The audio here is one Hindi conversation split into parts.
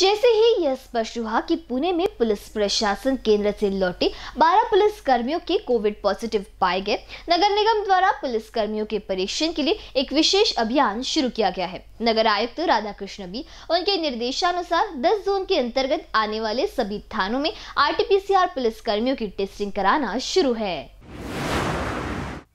जैसे ही यह स्पष्ट हुआ कि पुणे में पुलिस प्रशासन केंद्र से लौटे 12 पुलिस कर्मियों के कोविड पॉजिटिव पाए गए नगर निगम द्वारा पुलिस कर्मियों के परीक्षण के लिए एक विशेष अभियान शुरू किया गया है नगर आयुक्त राधाकृष्ण भी उनके निर्देशानुसार 10 जोन के अंतर्गत आने वाले सभी थानों में आरटीपीसीआर पुलिस कर्मियों की टेस्टिंग कराना शुरू है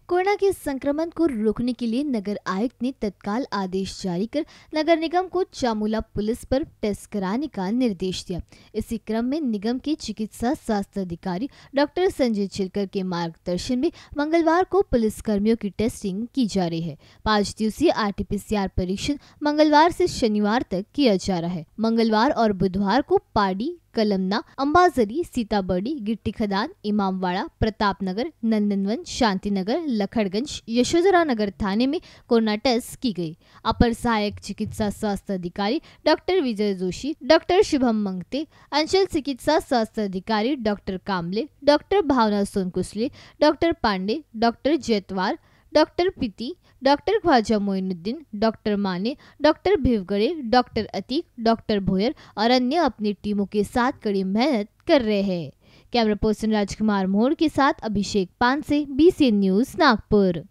कोरोना के संक्रमण को रोकने के लिए नगर आयुक्त ने तत्काल आदेश जारी कर नगर निगम को चामूला पुलिस पर टेस्ट कराने का निर्देश दिया इसी क्रम में निगम के चिकित्सा स्वास्थ्य अधिकारी डॉक्टर संजय छिलकर के मार्गदर्शन में मंगलवार को पुलिस कर्मियों की टेस्टिंग की जा रही है पाँच दिवसीय R T P C R परीक्षण मंगलवार से शनिवार तक किया जा रहा है मंगलवार और बुधवार को पाड़ी कलमना अंबाजरी सीताबर्डी गिट्टी खदान इमामवाड़ा प्रतापनगर नंदनवन शांतिनगर लखड़गंज यशोधरा नगर थाने में कोरोना टेस्ट की गई अपर सहायक चिकित्सा स्वास्थ्य अधिकारी डॉक्टर विजय जोशी डॉक्टर शुभम मंगते अंचल चिकित्सा स्वास्थ्य अधिकारी doctor Kamle doctor Bhavna Sonkusle doctor Pande doctor Jaitwar doctor Piti doctor Khwaja Moinuddin doctor Mane doctor Bhivgade doctor Atiq doctor Bhoyar और अन्य अपनी टीमों के साथ कड़ी मेहनत कर रहे हैं कैमरा पर्सन राजकुमार मोहर के साथ Abhishek Panse B C news Nagpur